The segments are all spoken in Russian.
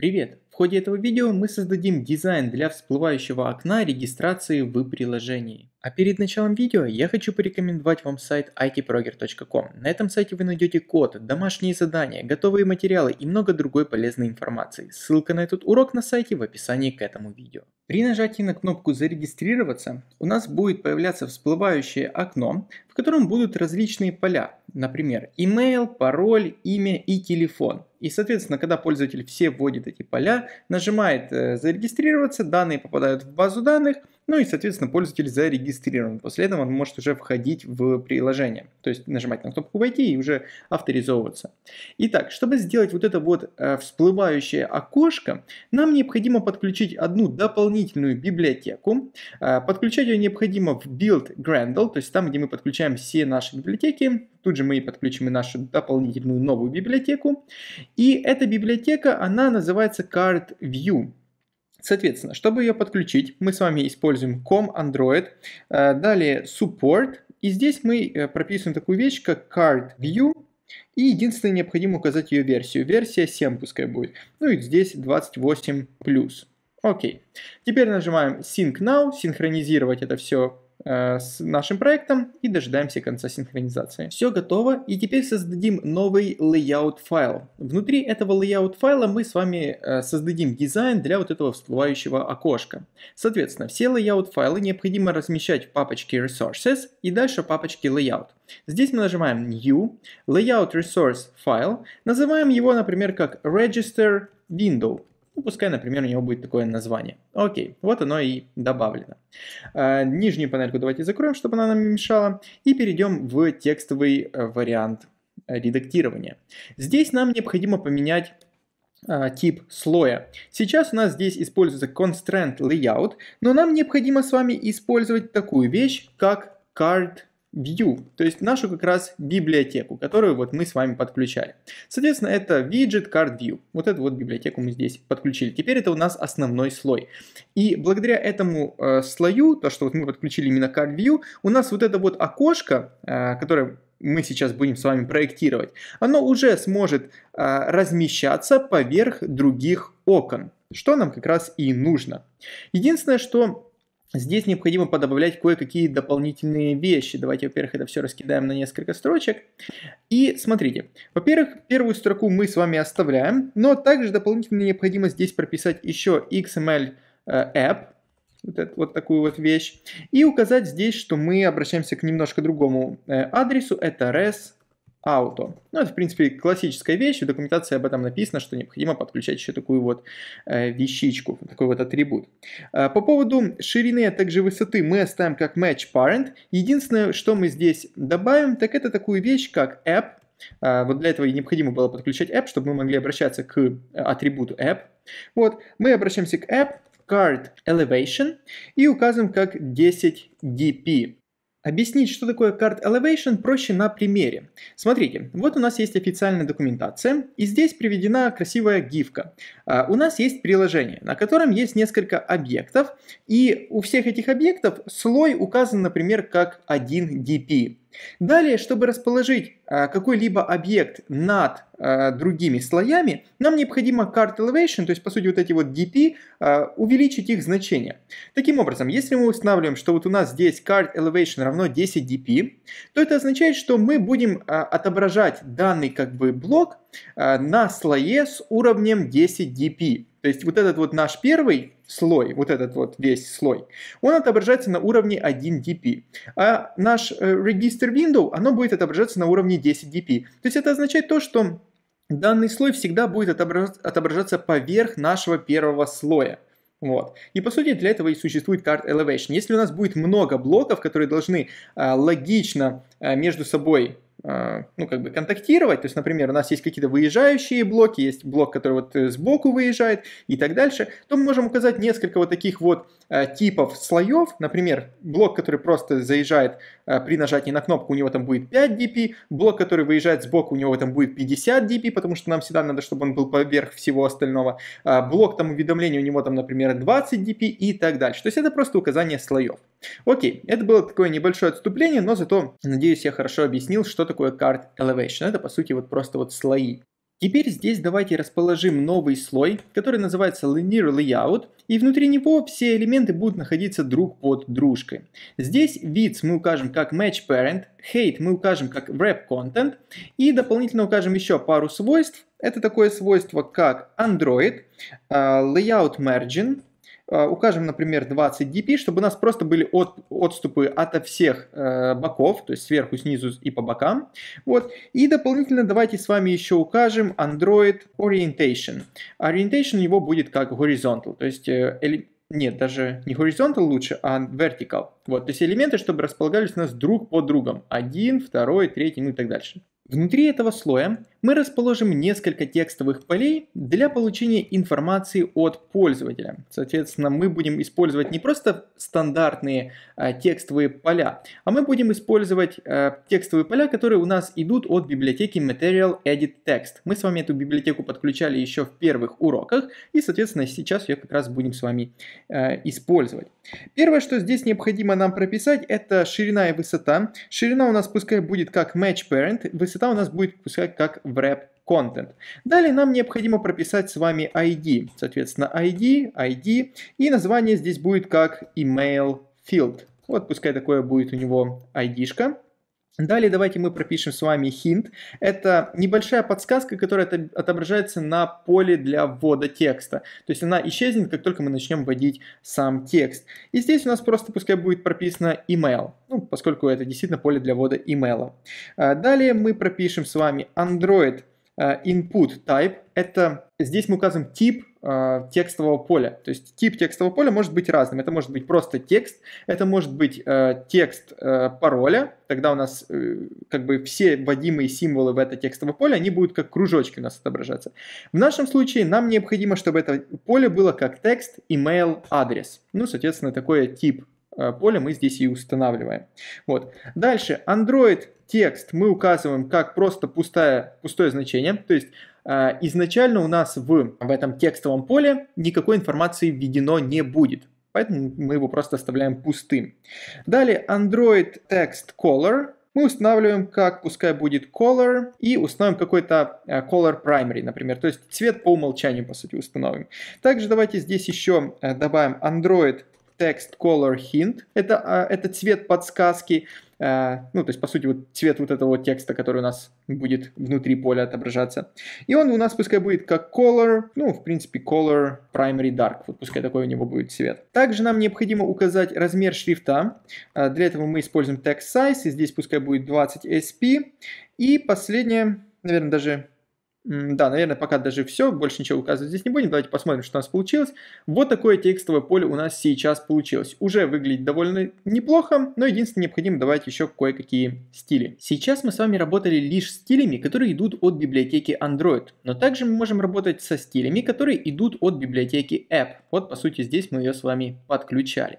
Привет! В ходе этого видео мы создадим дизайн для всплывающего окна регистрации в приложении. А перед началом видео я хочу порекомендовать вам сайт itproger.com. На этом сайте вы найдете код, домашние задания, готовые материалы и много другой полезной информации. Ссылка на этот урок на сайте в описании к этому видео. При нажатии на кнопку «Зарегистрироваться» у нас будет появляться всплывающее окно, в котором будут различные поля, например, email, пароль, имя и телефон. И, соответственно, когда пользователь все вводит эти поля, нажимает э, «Зарегистрироваться», данные попадают в базу данных – ну и, соответственно, пользователь зарегистрирован. После этого он может уже входить в приложение. То есть нажимать на кнопку «Войти» и уже авторизовываться. Итак, чтобы сделать вот это вот э, всплывающее окошко, нам необходимо подключить одну дополнительную библиотеку. Э, подключать ее необходимо в Build Grendel, то есть там, где мы подключаем все наши библиотеки. Тут же мы и подключим и нашу дополнительную новую библиотеку. И эта библиотека, она называется CardView. Соответственно, чтобы ее подключить, мы с вами используем com Android, э, далее support, и здесь мы э, прописываем такую вещь, как card view, и единственное, необходимо указать ее версию. Версия 7 пускай будет. Ну и здесь 28+. Окей. Теперь нажимаем Sync Now, синхронизировать это все Э, с нашим проектом и дожидаемся конца синхронизации. Все готово, и теперь создадим новый layout файл. Внутри этого layout файла мы с вами э, создадим дизайн для вот этого всплывающего окошка. Соответственно, все layout файлы необходимо размещать в папочке resources и дальше папочки layout. Здесь мы нажимаем new, layout resource файл, называем его, например, как register window. Ну, пускай, например, у него будет такое название. Окей, вот оно и добавлено. А, нижнюю панельку давайте закроем, чтобы она нам не мешала. И перейдем в текстовый э, вариант редактирования. Здесь нам необходимо поменять а, тип слоя. Сейчас у нас здесь используется constraint layout, но нам необходимо с вами использовать такую вещь, как card view, то есть нашу как раз библиотеку, которую вот мы с вами подключали. Соответственно, это виджет card view. Вот эту вот библиотеку мы здесь подключили. Теперь это у нас основной слой. И благодаря этому э, слою, то, что вот мы подключили именно card view, у нас вот это вот окошко, э, которое мы сейчас будем с вами проектировать, оно уже сможет э, размещаться поверх других окон, что нам как раз и нужно. Единственное, что Здесь необходимо подобавлять кое-какие дополнительные вещи. Давайте, во-первых, это все раскидаем на несколько строчек. И смотрите, во-первых, первую строку мы с вами оставляем, но также дополнительно необходимо здесь прописать еще XML эм э, app, вот, это, вот такую вот вещь, и указать здесь, что мы обращаемся к немножко другому э, адресу, это res Auto. Ну, это, в принципе, классическая вещь, в документации об этом написано, что необходимо подключать еще такую вот э, вещичку, такой вот атрибут. Э, по поводу ширины, а также высоты мы оставим как match parent. Единственное, что мы здесь добавим, так это такую вещь, как app. Э, вот для этого и необходимо было подключать app, чтобы мы могли обращаться к э, атрибуту app. Вот, мы обращаемся к app, card elevation и указываем как 10 dp. Объяснить, что такое Card Elevation, проще на примере. Смотрите, вот у нас есть официальная документация, и здесь приведена красивая гифка. А, у нас есть приложение, на котором есть несколько объектов, и у всех этих объектов слой указан, например, как 1DP. Далее, чтобы расположить э, какой-либо объект над э, другими слоями, нам необходимо card elevation, то есть по сути вот эти вот DP, э, увеличить их значение. Таким образом, если мы устанавливаем, что вот у нас здесь card elevation равно 10 DP, то это означает, что мы будем отображать данный как бы блок на слое с уровнем 10 DP. То есть вот этот вот наш первый слой, вот этот вот весь слой, он отображается на уровне 1dp. А наш э, регистр window, оно будет отображаться на уровне 10dp. То есть это означает то, что данный слой всегда будет отображаться поверх нашего первого слоя. Вот. И по сути для этого и существует карт Elevation. Если у нас будет много блоков, которые должны э, логично э, между собой а, ну, как бы контактировать. То есть, например, у нас есть какие-то выезжающие блоки, есть блок, который вот э, сбоку выезжает и так дальше, то мы можем указать несколько вот таких вот а, типов слоев. Например, блок, который просто заезжает а, при нажатии на кнопку, у него там будет 5 dp, блок, который выезжает сбоку, у него там будет 50 dp, потому что нам всегда надо, чтобы он был поверх всего остального. Блок там уведомления, у него там, например, 20 dp и так дальше. То есть это просто указание слоев. Окей, это было такое небольшое отступление, но зато, надеюсь, я хорошо объяснил, что такое Card Elevation. Это, по сути, вот просто вот слои. Теперь здесь давайте расположим новый слой, который называется Linear Layout, и внутри него все элементы будут находиться друг под дружкой. Здесь width мы укажем как Match Parent, Height мы укажем как Wrap Content, и дополнительно укажем еще пару свойств. Это такое свойство, как Android, э, Layout Margin, Э, укажем, например, 20 dp, чтобы у нас просто были от, отступы ото всех э, боков, то есть сверху, снизу и по бокам. Вот. И дополнительно давайте с вами еще укажем Android Orientation. Orientation его будет как horizontal, то есть э, эле... нет, даже не horizontal лучше, а vertical. Вот, то есть элементы, чтобы располагались у нас друг под другом. Один, второй, третий, ну и так дальше. Внутри этого слоя мы расположим несколько текстовых полей для получения информации от пользователя. Соответственно, мы будем использовать не просто стандартные а, текстовые поля, а мы будем использовать а, текстовые поля, которые у нас идут от библиотеки Material Edit Text. Мы с вами эту библиотеку подключали еще в первых уроках, и, соответственно, сейчас ее как раз будем с вами а, использовать. Первое, что здесь необходимо нам прописать, это ширина и высота. Ширина у нас пускай будет как match parent, высота у нас будет пускай как в wrap content. Далее нам необходимо прописать с вами ID. Соответственно, ID, ID. И название здесь будет как email field. Вот пускай такое будет у него ID-шка. Далее давайте мы пропишем с вами hint. Это небольшая подсказка, которая отображается на поле для ввода текста. То есть она исчезнет, как только мы начнем вводить сам текст. И здесь у нас просто пускай будет прописано email, ну, поскольку это действительно поле для ввода email. А, далее мы пропишем с вами Android – Э, input type – это здесь мы указываем тип э, текстового поля. То есть тип текстового поля может быть разным. Это может быть просто текст, это может быть э, текст э, пароля. Тогда у нас э, как бы все вводимые символы в это текстовое поле, они будут как кружочки у нас отображаться. В нашем случае нам необходимо, чтобы это поле было как текст, email, адрес. Ну, соответственно, такой тип Э, поле мы здесь и устанавливаем. Вот. Дальше Android текст мы указываем как просто пустое, пустое значение, то есть э, изначально у нас в, в этом текстовом поле никакой информации введено не будет. Поэтому мы его просто оставляем пустым. Далее Android Text Color мы устанавливаем, как пускай будет color, и установим какой-то э, color primary, например, то есть цвет по умолчанию, по сути, установим. Также давайте здесь еще добавим Android text color hint, это, а, это цвет подсказки, а, ну, то есть, по сути, вот цвет вот этого текста, который у нас будет внутри поля отображаться. И он у нас пускай будет как color, ну, в принципе, color primary dark, вот пускай такой у него будет цвет. Также нам необходимо указать размер шрифта. А, для этого мы используем text size, и здесь пускай будет 20 SP. И последнее, наверное, даже да, наверное, пока даже все, больше ничего указывать здесь не будем. Давайте посмотрим, что у нас получилось. Вот такое текстовое поле у нас сейчас получилось. Уже выглядит довольно неплохо, но единственное, необходимо добавить еще кое-какие стили. Сейчас мы с вами работали лишь стилями, которые идут от библиотеки Android, но также мы можем работать со стилями, которые идут от библиотеки App. Вот, по сути, здесь мы ее с вами подключали.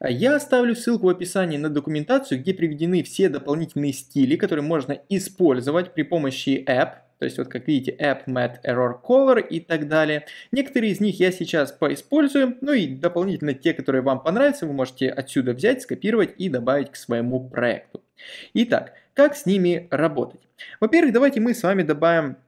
Я оставлю ссылку в описании на документацию, где приведены все дополнительные стили, которые можно использовать при помощи App то есть вот как видите app, mat, error, color и так далее. Некоторые из них я сейчас поиспользую, ну и дополнительно те, которые вам понравятся, вы можете отсюда взять, скопировать и добавить к своему проекту. Итак, как с ними работать? Во-первых, давайте мы с вами добавим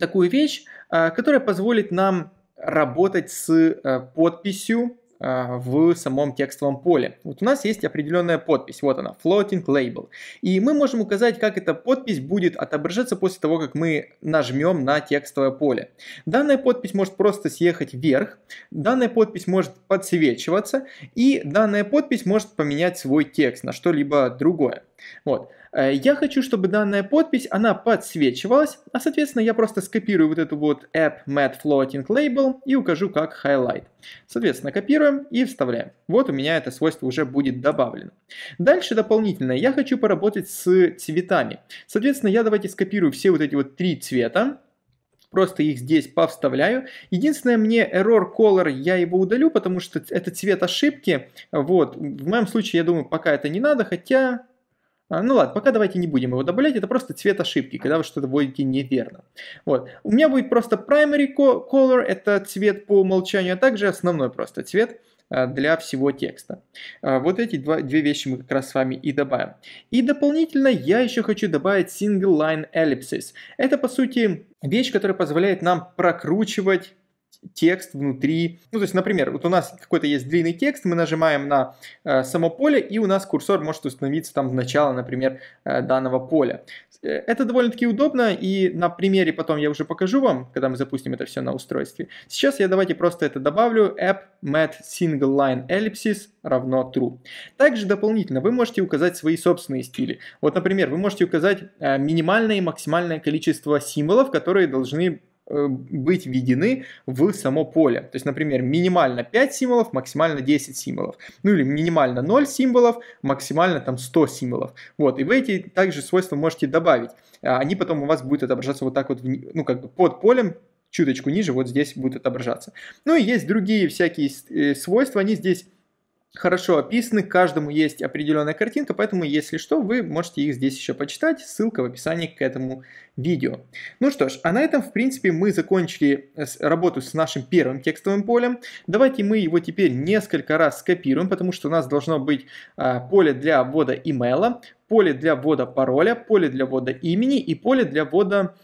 такую вещь, а, которая позволит нам работать с э, подписью а, в самом текстовом поле. Вот у нас есть определенная подпись, вот она, floating label. И мы можем указать, как эта подпись будет отображаться после того, как мы нажмем на текстовое поле. Данная подпись может просто съехать вверх, данная подпись может подсвечиваться, и данная подпись может поменять свой текст на что-либо другое. Вот. Э, я хочу, чтобы данная подпись, она подсвечивалась, а соответственно я просто скопирую вот эту вот app mat floating label и укажу как highlight. Соответственно, копируем и вставляем. Вот у меня это свойство уже будет добавлено. Дальше дополнительно я хочу поработать с цветами. Соответственно, я давайте скопирую все вот эти вот три цвета, просто их здесь повставляю. Единственное, мне error color, я его удалю, потому что это цвет ошибки. Вот, в моем случае, я думаю, пока это не надо, хотя а, ну ладно, пока давайте не будем его добавлять, это просто цвет ошибки, когда вы что-то вводите неверно. Вот. У меня будет просто primary color, это цвет по умолчанию, а также основной просто цвет а, для всего текста. А, вот эти два, две вещи мы как раз с вами и добавим. И дополнительно я еще хочу добавить single line ellipsis. Это по сути вещь, которая позволяет нам прокручивать текст внутри. Ну, то есть, например, вот у нас какой-то есть длинный текст, мы нажимаем на э, само поле, и у нас курсор может установиться там в начало, например, э, данного поля. Э, это довольно-таки удобно, и на примере потом я уже покажу вам, когда мы запустим это все на устройстве. Сейчас я давайте просто это добавлю, app mat single line ellipsis равно true. Также дополнительно вы можете указать свои собственные стили. Вот, например, вы можете указать э, минимальное и максимальное количество символов, которые должны Э, быть введены в само поле. То есть, например, минимально 5 символов, максимально 10 символов. Ну или минимально 0 символов, максимально там 100 символов. Вот, и вы эти также свойства можете добавить. А они потом у вас будут отображаться вот так вот, ну как бы под полем, чуточку ниже, вот здесь будут отображаться. Ну и есть другие всякие э, свойства, они здесь хорошо описаны, к каждому есть определенная картинка, поэтому, если что, вы можете их здесь еще почитать, ссылка в описании к этому видео. Ну что ж, а на этом, в принципе, мы закончили э, работу с нашим первым текстовым полем. Давайте мы его теперь несколько раз скопируем, потому что у нас должно быть а, поле для ввода имейла, поле для ввода пароля, поле для ввода имени и поле для ввода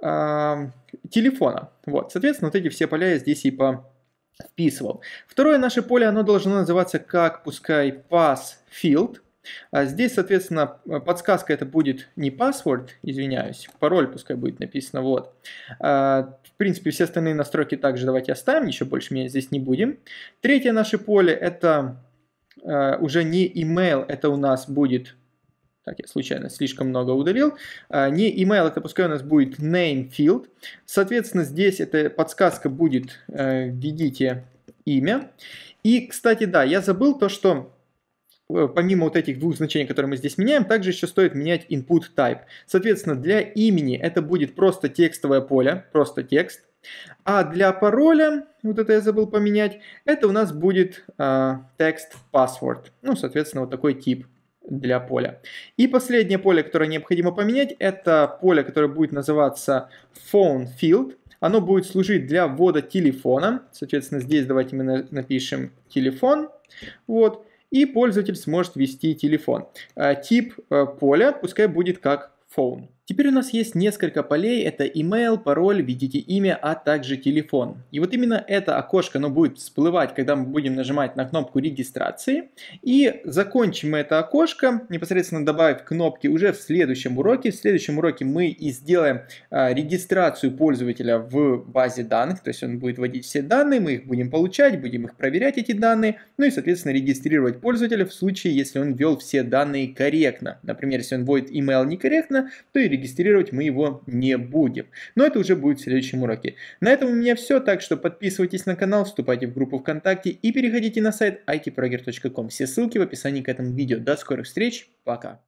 а, телефона. Вот, соответственно, вот эти все поля я здесь и по вписывал. Второе наше поле, оно должно называться как, пускай, pass field. А здесь, соответственно, подсказка это будет не password, извиняюсь, пароль пускай будет написано, вот. А, в принципе, все остальные настройки также давайте оставим, еще больше меня здесь не будем. Третье наше поле это а, уже не email, это у нас будет так, я случайно слишком много удалил. А, не email, это пускай у нас будет name field. Соответственно, здесь эта подсказка будет э, «введите имя». И, кстати, да, я забыл то, что э, помимо вот этих двух значений, которые мы здесь меняем, также еще стоит менять input type. Соответственно, для имени это будет просто текстовое поле, просто текст. А для пароля, вот это я забыл поменять, это у нас будет э, текст password. Ну, соответственно, вот такой тип для поля. И последнее поле, которое необходимо поменять, это поле, которое будет называться phone field. Оно будет служить для ввода телефона. Соответственно, здесь давайте мы напишем телефон. Вот. И пользователь сможет ввести телефон. Э, тип э, поля пускай будет как phone. Теперь у нас есть несколько полей, это email, пароль, введите имя, а также телефон. И вот именно это окошко, оно будет всплывать, когда мы будем нажимать на кнопку регистрации. И закончим мы это окошко, непосредственно добавив кнопки уже в следующем уроке. В следующем уроке мы и сделаем а, регистрацию пользователя в базе данных, то есть он будет вводить все данные, мы их будем получать, будем их проверять эти данные, ну и, соответственно, регистрировать пользователя в случае, если он ввел все данные корректно. Например, если он вводит email некорректно, то и регистрировать мы его не будем. Но это уже будет в следующем уроке. На этом у меня все, так что подписывайтесь на канал, вступайте в группу ВКонтакте и переходите на сайт itproger.com. Все ссылки в описании к этому видео. До скорых встреч, пока!